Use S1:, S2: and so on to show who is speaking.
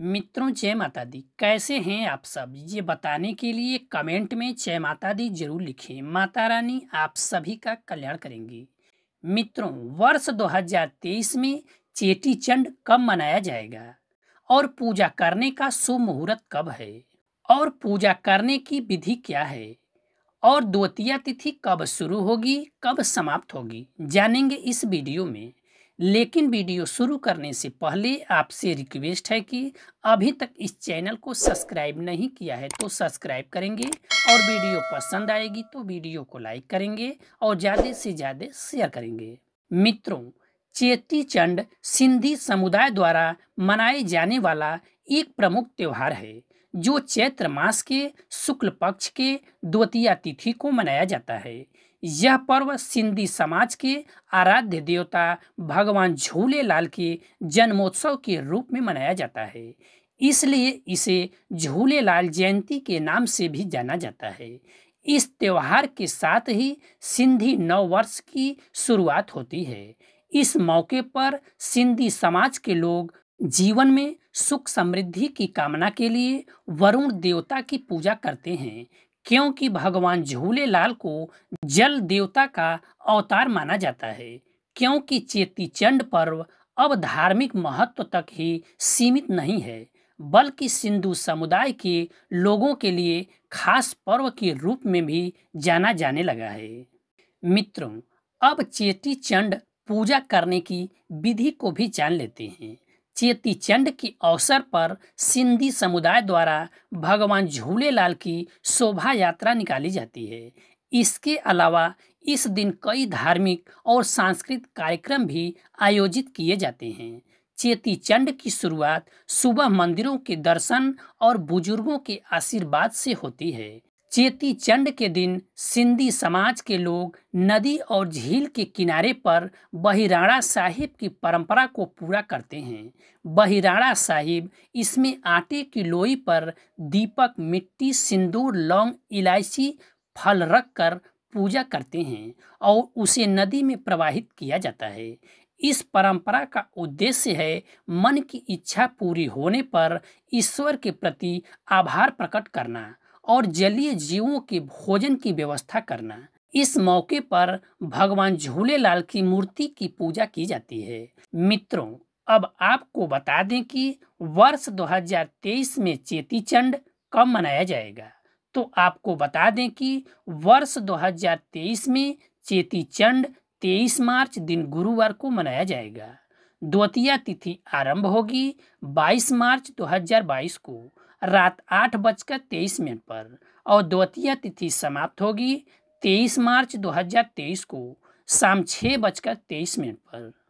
S1: मित्रों जय माता दी कैसे हैं आप सब ये बताने के लिए कमेंट में जय माता दी जरूर लिखें माता रानी आप सभी का कल्याण करेंगी मित्रों वर्ष 2023 में चेटी चंड कब मनाया जाएगा और पूजा करने का शुभ मुहूर्त कब है और पूजा करने की विधि क्या है और द्वितीय तिथि कब शुरू होगी कब समाप्त होगी जानेंगे इस वीडियो में लेकिन वीडियो शुरू करने से पहले आपसे रिक्वेस्ट है कि अभी तक इस चैनल को सब्सक्राइब नहीं किया है तो सब्सक्राइब करेंगे और वीडियो पसंद आएगी तो वीडियो को लाइक करेंगे और ज़्यादा से ज़्यादा शेयर करेंगे मित्रों चेती चंड सिंधी समुदाय द्वारा मनाए जाने वाला एक प्रमुख त्यौहार है जो चैत्र मास के शुक्ल पक्ष के द्वितीय तिथि को मनाया जाता है यह पर्व सिंधी समाज के आराध्य देवता भगवान झूले लाल के जन्मोत्सव के रूप में मनाया जाता है इसलिए इसे झूले लाल जयंती के नाम से भी जाना जाता है इस त्यौहार के साथ ही सिंधी नववर्ष की शुरुआत होती है इस मौके पर सिंधी समाज के लोग जीवन में सुख समृद्धि की कामना के लिए वरुण देवता की पूजा करते हैं क्योंकि भगवान झूलेलाल को जल देवता का अवतार माना जाता है क्योंकि चेती चंड पर्व अब धार्मिक महत्व तक ही सीमित नहीं है बल्कि सिंधु समुदाय के लोगों के लिए खास पर्व के रूप में भी जाना जाने लगा है मित्रों अब चेटी चंड पूजा करने की विधि को भी जान लेते हैं चेती चंड के अवसर पर सिंधी समुदाय द्वारा भगवान झूलेलाल की शोभा यात्रा निकाली जाती है इसके अलावा इस दिन कई धार्मिक और सांस्कृतिक कार्यक्रम भी आयोजित किए जाते हैं चेती चंड की शुरुआत सुबह मंदिरों के दर्शन और बुजुर्गों के आशीर्वाद से होती है चेती चंड के दिन सिंधी समाज के लोग नदी और झील के किनारे पर बहिराणा साहिब की परंपरा को पूरा करते हैं बहिराड़ा साहिब इसमें आटे की लोई पर दीपक मिट्टी सिंदूर लौंग इलायची फल रखकर पूजा करते हैं और उसे नदी में प्रवाहित किया जाता है इस परंपरा का उद्देश्य है मन की इच्छा पूरी होने पर ईश्वर के प्रति आभार प्रकट करना और जलीय जीवों के भोजन की व्यवस्था करना इस मौके पर भगवान झूलेलाल की मूर्ति की पूजा की जाती है मित्रों अब आपको बता दें कि वर्ष 2023 में चेती चंड कब मनाया जाएगा तो आपको बता दें कि वर्ष 2023 में चेती चंड 23 मार्च दिन गुरुवार को मनाया जाएगा द्वितीय तिथि आरंभ होगी 22 मार्च 2022 को रात आठ बजकर तेईस मिनट पर और द्वितीय तिथि समाप्त होगी 23 मार्च 2023 को शाम छः बजकर तेईस मिनट पर